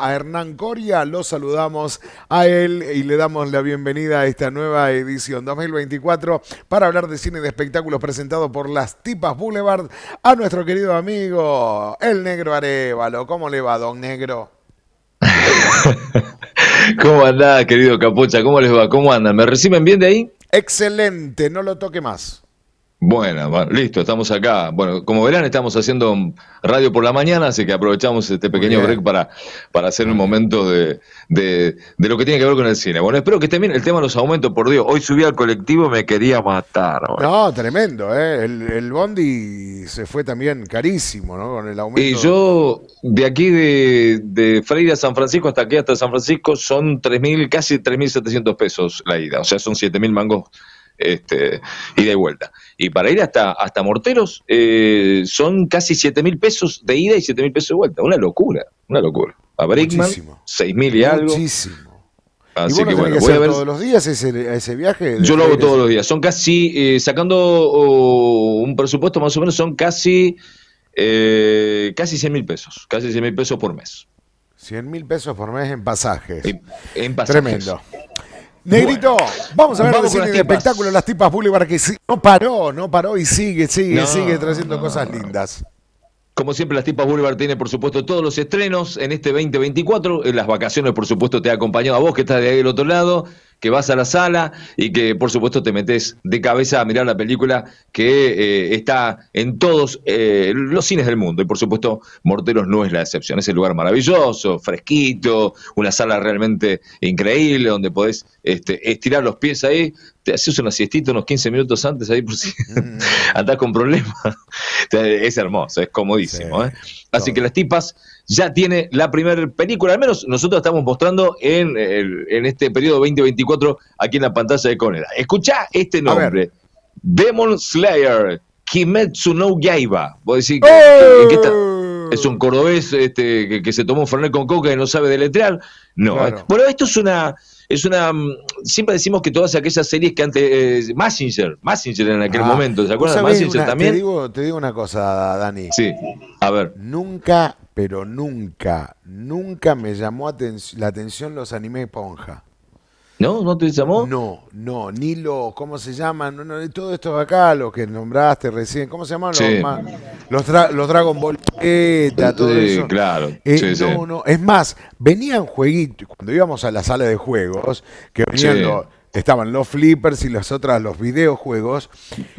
A Hernán Coria lo saludamos a él y le damos la bienvenida a esta nueva edición 2024 para hablar de cine de espectáculos presentado por las Tipas Boulevard a nuestro querido amigo el negro Arevalo. ¿Cómo le va, don negro? ¿Cómo anda, querido Capucha? ¿Cómo les va? ¿Cómo anda? ¿Me reciben bien de ahí? Excelente, no lo toque más. Bueno, listo, estamos acá. Bueno, como verán, estamos haciendo radio por la mañana, así que aprovechamos este pequeño break para, para hacer un momento de, de, lo que tiene que ver con el cine. Bueno, espero que también El tema de los aumentos, por Dios. Hoy subí al colectivo me quería matar. No, tremendo, ¿eh? El, el, Bondi se fue también carísimo, ¿no? Con el aumento. Y yo, de aquí de, de Freire a San Francisco hasta aquí, hasta San Francisco, son mil casi 3.700 pesos la ida. O sea, son 7.000 mangos este, y de vuelta. Y para ir hasta, hasta Morteros eh, son casi 7 mil pesos de ida y 7 mil pesos de vuelta. Una locura, una locura. A Brickman, 6 mil y algo. Así que bueno, que voy todos los días ese, viaje? Yo lo hago todos los días. Son casi, eh, sacando un presupuesto más o menos, son casi, eh, casi 100 mil pesos. Casi 100 mil pesos por mes. 100 mil pesos por mes en pasaje en pasajes. Tremendo. Negrito, vamos a ver el espectáculo Las Tipas Boulevard que no paró, no paró y sigue, sigue, sigue trayendo cosas lindas. Como siempre, las tipas Boulevard tiene, por supuesto, todos los estrenos en este 2024. En las vacaciones, por supuesto, te ha acompañado a vos, que estás de ahí del otro lado que vas a la sala y que por supuesto te metes de cabeza a mirar la película que eh, está en todos eh, los cines del mundo. Y por supuesto, Morteros no es la excepción. Es el lugar maravilloso, fresquito, una sala realmente increíble donde podés este, estirar los pies ahí, te haces una siestita unos 15 minutos antes ahí por si mm. andás con problemas. es hermoso, es comodísimo. ¿eh? Así que las tipas ya tiene la primera película. Al menos nosotros estamos mostrando en, este periodo 2024 aquí en la pantalla de Conera. escucha este nombre: Demon Slayer, Kimetsu no Yaiba. Vos decís, que, ¡Oh! es un cordobés este, que, se tomó un Fernet con coca y no sabe deletrear. No. Eh. Bueno, esto es una. Es una. Mm, siempre decimos que todas aquellas series que antes. Eh, Massinger, Massinger en aquel ah. momento, ¿se acuerdan de Massinger también? Te digo, te digo una cosa, Dani. Sí, a ver. Nunca pero nunca, nunca me llamó la atención los anime ponja. ¿No? ¿No te llamó? No, no, ni los, ¿cómo se llaman? No, no, todo esto acá, los que nombraste recién, ¿cómo se llaman? Los, más, los, Dragon Ball Eta todo eso. Claro. Eh, sí, no, es más, venían jueguitos, cuando íbamos a la sala de juegos, que venían estaban los flippers y las otras, los videojuegos,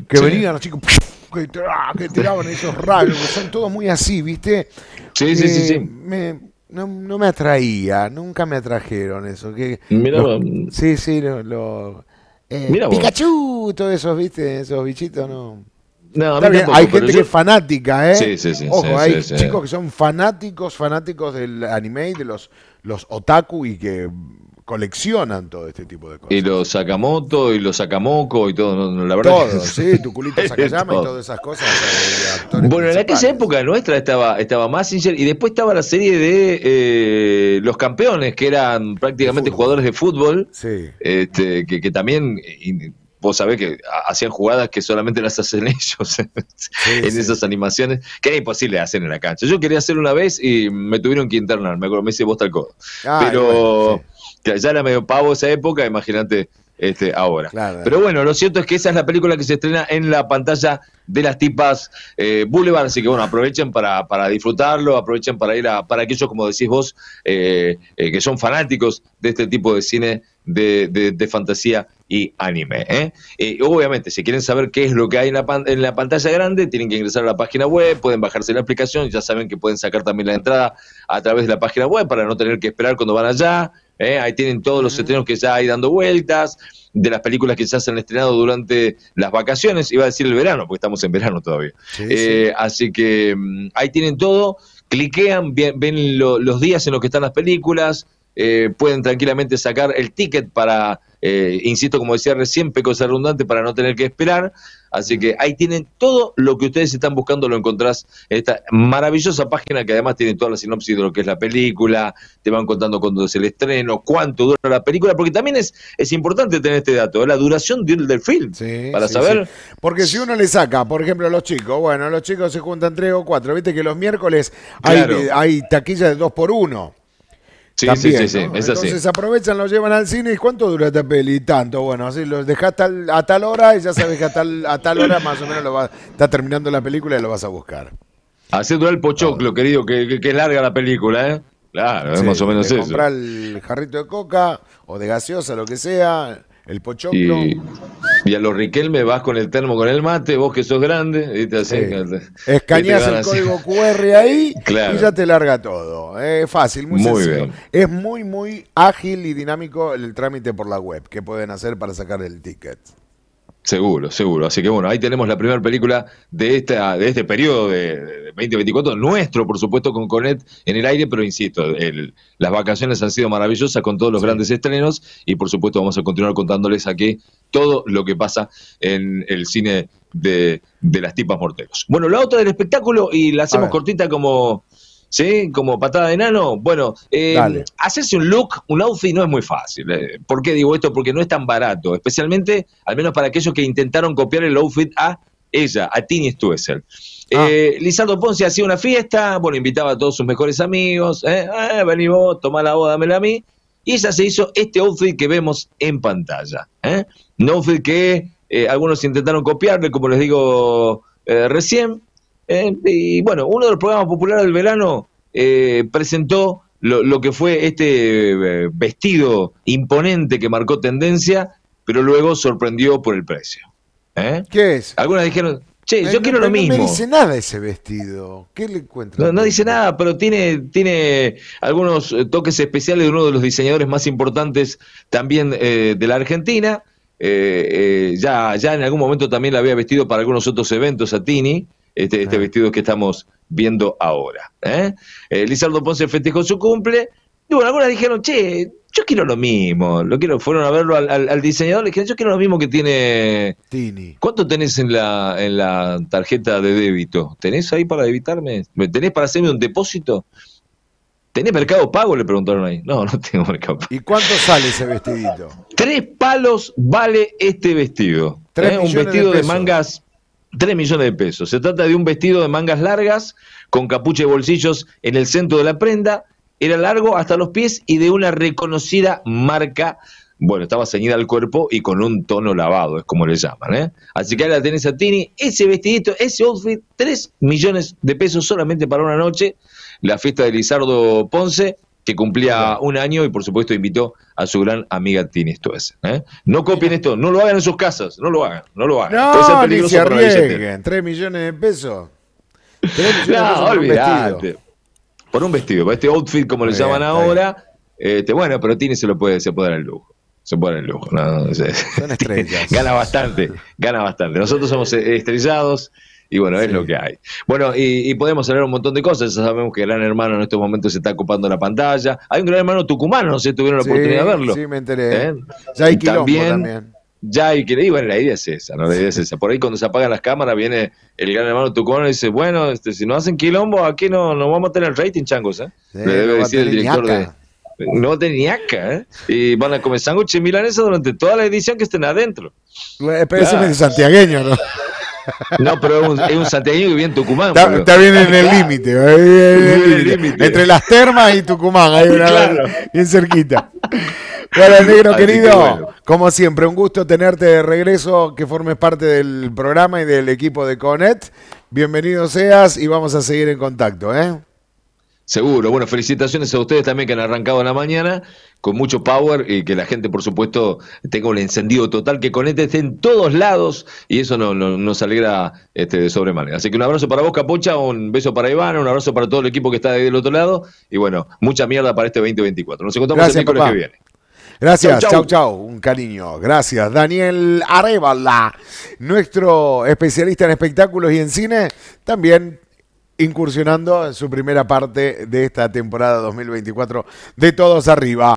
que venían los chicos Ah, que, tiraban esos rayos, que son todos muy así, ¿viste? Sí, sí, sí, eh, sí. Me, no, me atraía, nunca me atrajeron eso. Que Mira, sí, sí, los... Eh, Mira Pikachu, todos esos, ¿viste? Esos bichitos, no. No, hay gente que es fanática, ¿eh? Sí, sí, sí. Ojo, hay chicos que son fanáticos, fanáticos del anime de los, los otaku y que coleccionan todo este tipo de cosas. Y los Sakamoto y los Sakamoko y todo, la verdad. sí, culito Sakayama y todas esas cosas. Eh, bueno, en aquella época nuestra estaba, estaba Massinger y después estaba la serie de eh, los campeones, que eran prácticamente jugadores de fútbol, sí. Este, que, también... vos sabés que hacían jugadas que solamente las hacen ellos en esas animaciones, que era imposible hacer en la cancha. Yo quería hacer una vez y me tuvieron que internar, me acuerdo, me hice vos tal codo Pero ya era medio pavo esa época, imagínate este, ahora. Pero bueno, lo cierto es que esa es la película que se estrena en la pantalla de las tipas eh, Boulevard, así que bueno, aprovechen para, para disfrutarlo, aprovechen para ir a, para aquellos, como decís vos, eh, eh, que son fanáticos de este tipo de cine de, de, fantasía y anime. obviamente, si quieren saber qué es lo que hay en la, en la pantalla grande, tienen que ingresar a la página web, pueden bajarse la aplicación, ya saben que pueden sacar también la entrada a través de la página web para no tener que esperar cuando van allá, ¿eh? Ahí tienen todos los estrenos que ya hay dando vueltas, de las películas que ya se han estrenado durante las vacaciones, iba a decir el verano, porque estamos en verano todavía. Eh, así que mm, ahí tienen todo, cliquean, ven, los días en los que están las películas, eh, pueden tranquilamente sacar el ticket para, eh, insisto, como decía recién, Pecos redundante para no tener que esperar. Así que ahí tienen todo lo que ustedes están buscando, lo encontrás en esta maravillosa página que además tiene toda la sinopsis de lo que es la película, te van contando cuándo es el estreno, cuánto dura la película, porque también es, es importante tener este dato, la duración del, film, para saber. Porque si uno le saca, por ejemplo, a los chicos, bueno, los chicos se juntan tres o cuatro, viste que los miércoles hay, hay taquillas de dos por uno. Sí, Entonces aprovechan, lo llevan al cine. ¿Y cuánto dura esta peli? Tanto, bueno, así los dejás a tal hora y ya sabes que a tal, a tal hora más o menos lo está terminando la película y lo vas a buscar. Hace durar el pochoclo, ah. querido, que, que, larga la película, ¿eh? Claro, es más o menos eso. Comprar el jarrito de coca o de gaseosa, lo que sea, el pochoclo. sí y a los Riquelme vas con el termo con el mate, vos que sos grande, y te el código QR ahí y ya te larga todo. Eh, es fácil, muy, sencillo. Es muy, muy ágil y dinámico el trámite por la web que pueden hacer para sacar el ticket. Seguro, seguro. Así que bueno, ahí tenemos la primera película de esta de este periodo de, 2024, nuestro, por supuesto, con Conet en el aire, pero insisto, el, las vacaciones han sido maravillosas con todos los grandes estrenos y por supuesto vamos a continuar contándoles aquí todo lo que pasa en el cine de, de las tipas morteros. Bueno, la otra del espectáculo y la hacemos cortita como, ¿sí? Como patada de nano. Bueno, eh, hacerse un look, un outfit no es muy fácil. Eh. ¿Por qué digo esto? Porque no es tan barato, especialmente, al menos para aquellos que intentaron copiar el outfit a ella, a Tini Stuessel. Ah. Eh, Lizardo Ponce hacía una fiesta, bueno, invitaba a todos sus mejores amigos, eh, vení vos, tomá la boda, dámela a mí. Y ella se hizo este outfit que vemos en pantalla. Un outfit que algunos intentaron copiarle, como les digo recién, eh, y bueno, uno de los programas populares del verano eh, presentó lo, que fue este eh, vestido imponente que marcó tendencia, pero luego sorprendió por el precio. ¿Qué es? Algunas dijeron, che, yo quiero lo mismo. No dice nada ese vestido. ¿Qué le encuentro? No, dice nada, pero tiene, tiene algunos toques especiales de uno de los diseñadores más importantes también de la Argentina. ya, ya en algún momento también la había vestido para algunos otros eventos a Tini este, este vestido que estamos viendo ahora. ¿eh? Eh, Lizardo Ponce festejó su cumple. Y bueno, algunas dijeron, che, yo quiero lo mismo. Lo quiero, fueron a verlo al, diseñador, le dijeron, yo quiero lo mismo que tiene. ¿Cuánto tenés en la, en la tarjeta de débito? ¿Tenés ahí para debitarme? ¿Tenés para hacerme un depósito? ¿Tenés mercado pago? Le preguntaron ahí. No, no tengo mercado pago. ¿Y cuánto sale ese vestidito? Tres palos vale este vestido. ¿Tres ¿eh? Un vestido de mangas 3 millones de pesos. Se trata de un vestido de mangas largas, con capucha y bolsillos en el centro de la prenda. Era largo hasta los pies y de una reconocida marca. Bueno, estaba ceñida al cuerpo y con un tono lavado, es como le llaman. ¿eh? Así que ahí la tenés a Tini. Ese vestidito, ese outfit, 3 millones de pesos solamente para una noche. La fiesta de Lizardo Ponce que cumplía un año y por supuesto invitó a su gran amiga Tini esto ¿eh? No copien esto, no lo hagan en sus casas, no lo hagan, no lo hagan. ni se arriesguen, ¿Tres millones de pesos. Por un, por un vestido, por este outfit como le llaman ahora, este, bueno, pero Tini se lo puede, se puede dar el lujo. Se pone el lujo, Son estrellas. gana bastante, gana bastante. Nosotros somos eh, estrellados, y bueno, es lo que hay. Bueno, y, podemos hablar un montón de cosas. sabemos que el Gran Hermano en estos momentos se está ocupando la pantalla. Hay un Gran Hermano tucumano, no sé si tuvieron la oportunidad de verlo. Sí, me enteré. ¿Eh? Ya hay también, también. Ya hay que... Y bueno, la idea es esa, ¿no? La idea esa. Por ahí cuando se apagan las cámaras viene el Gran Hermano tucumano y dice, bueno, este, si no hacen quilombo, aquí no, no vamos a tener rating, changos, ¿eh? debe decir el director de... No de ¿eh? Y van a comer sándwiches milanesas durante toda la edición que estén adentro. Pero santiagueño, ¿no? No, pero es un, es santiagueño que viene en Tucumán. Está, bien en el ¿eh? límite. Entre las termas y Tucumán. Hay una, claro. Bien cerquita. Bueno, negro querido, como siempre, un gusto tenerte de regreso, que formes parte del programa y del equipo de Conet. Bienvenido seas y vamos a seguir en contacto. ¿eh? Seguro, bueno, felicitaciones a ustedes también que han arrancado en la mañana con mucho power y que la gente, por supuesto, tenga un encendido total, que conecte en todos lados y eso no, nos alegra este, de sobremanera. Así que un abrazo para vos, Capocha, un beso para Iván, un abrazo para todo el equipo que está del otro lado y bueno, mucha mierda para este 2024. Nos encontramos Gracias, el miércoles que viene. Gracias, chau chau. un cariño. Gracias, Daniel Arevala, nuestro especialista en espectáculos y en cine, también incursionando en su primera parte de esta temporada 2024 de Todos Arriba.